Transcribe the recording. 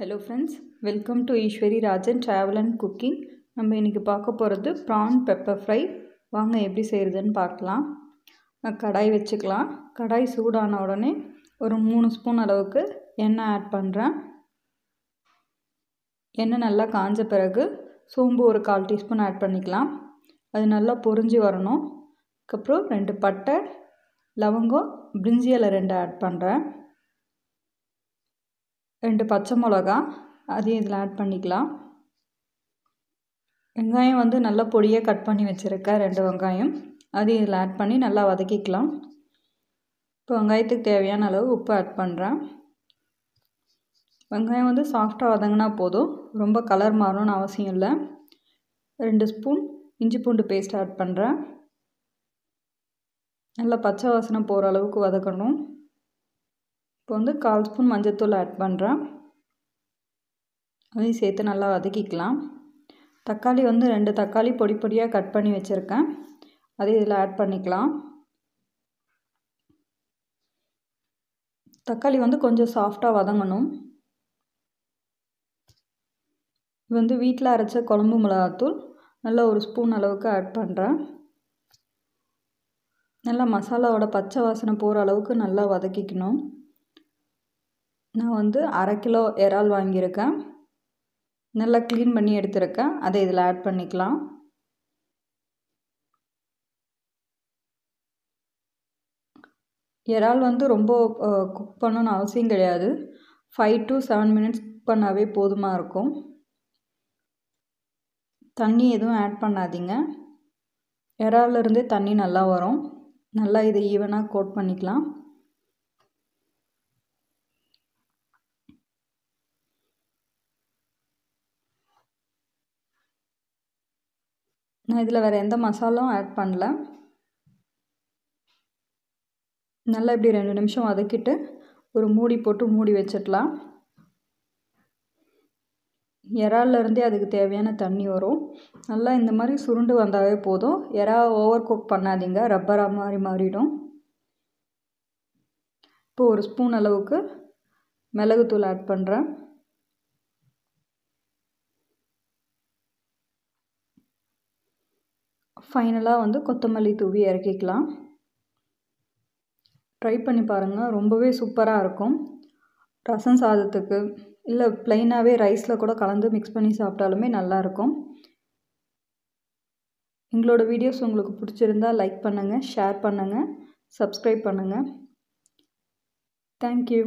hello friends welcome to Eswari Rajan travel and cooking நம்ம இன்றைக்கி பார்க்க போகிறது ப்ரான் பெப்பர் ஃப்ரை வாங்க எப்படி செய்கிறதுன்னு பார்க்கலாம் கடாய் வச்சுக்கலாம் கடாய் சூடான உடனே ஒரு மூணு ஸ்பூன் அளவுக்கு எண்ணெய் ஆட் பண்ணுறேன் எண்ணெய் நல்லா காஞ்ச பிறகு சோம்பு ஒரு கால் டீஸ்பூன் ஆட் பண்ணிக்கலாம் அது நல்லா பொறிஞ்சு வரணும் அதுக்கப்புறம் ரெண்டு பட்டை லவங்கம் பிரிஞ்சி இலை ரெண்டு ஆட் பண்ணுறேன் ரெண்டு பச்சை மிளகா அதையும் இதில் ஆட் பண்ணிக்கலாம் வெங்காயம் வந்து நல்லா பொடியாக கட் பண்ணி வச்சுருக்கேன் ரெண்டு வெங்காயம் அதையும் இதில் ஆட் பண்ணி நல்லா வதக்கிக்கலாம் இப்போ வெங்காயத்துக்கு தேவையான அளவு உப்பு ஆட் பண்ணுறேன் வெங்காயம் வந்து சாஃப்டாக வதங்கினா போதும் ரொம்ப கலர் மாறணும்னு அவசியம் இல்லை ரெண்டு ஸ்பூன் இஞ்சி பூண்டு பேஸ்ட் ஆட் பண்ணுறேன் நல்லா பச்சை வாசனை போகிற அளவுக்கு வதக்கணும் இப்போ வந்து கால் ஸ்பூன் மஞ்சத்தூள் ஆட் பண்ணுறேன் அதையும் சேர்த்து நல்லா வதக்கிக்கலாம் தக்காளி வந்து ரெண்டு தக்காளி பொடி பொடியாக கட் பண்ணி வச்சுருக்கேன் அதை இதில் ஆட் பண்ணிக்கலாம் தக்காளி வந்து கொஞ்சம் சாஃப்டாக வதங்கணும் இது வந்து வீட்டில் அரைச்ச குழம்பு மிளகாத்தூள் நல்லா ஒரு ஸ்பூன் அளவுக்கு ஆட் பண்ணுறேன் நல்லா மசாலாவோட பச்சை வாசனை போகிற அளவுக்கு நல்லா வதக்கிக்கணும் நான் வந்து அரை கிலோ இறால் வாங்கியிருக்கேன் நல்லா க்ளீன் பண்ணி எடுத்திருக்கேன் அதை இதில் ஆட் பண்ணிக்கலாம் இறால் வந்து ரொம்ப குக் பண்ணணும்னு அவசியம் கிடையாது five to seven minutes cook பண்ணாவே போதுமாக இருக்கும் தண்ணி எதுவும் ஆட் பண்ணாதீங்க இறாலிருந்து தண்ணி நல்லா வரும் நல்லா இதை ஈவனாக கோட் பண்ணிக்கலாம் நான் இதில் வேறு எந்த மசாலாவும் ஆட் பண்ணல நல்லா இப்படி ரெண்டு நிமிஷம் வதக்கிட்டு ஒரு மூடி போட்டு மூடி வச்சிடலாம் இறாலேருந்தே அதுக்கு தேவையான தண்ணி வரும் நல்லா இந்த மாதிரி சுருண்டு வந்தாவே போதும் இறா ஓவர் குக் பண்ணாதீங்க ரப்பராக மாதிரி மாறிடும் இப்போது ஒரு ஸ்பூன் அளவுக்கு மிளகுத்தூள் ஆட் பண்ணுறேன் ஃபைனலாக வந்து கொத்தமல்லி தூவி இறக்கிக்கலாம் ட்ரை பண்ணி பாருங்கள் ரொம்பவே சூப்பராக இருக்கும் ரசம் சாதத்துக்கு இல்லை ப்ளைனாகவே ரைஸில் கூட கலந்து மிக்ஸ் பண்ணி சாப்பிட்டாலுமே நல்லாயிருக்கும் எங்களோட வீடியோஸ் உங்களுக்கு பிடிச்சிருந்தா லைக் பண்ணுங்கள் ஷேர் பண்ணுங்கள் சப்ஸ்கிரைப் பண்ணுங்கள் தேங்க்யூ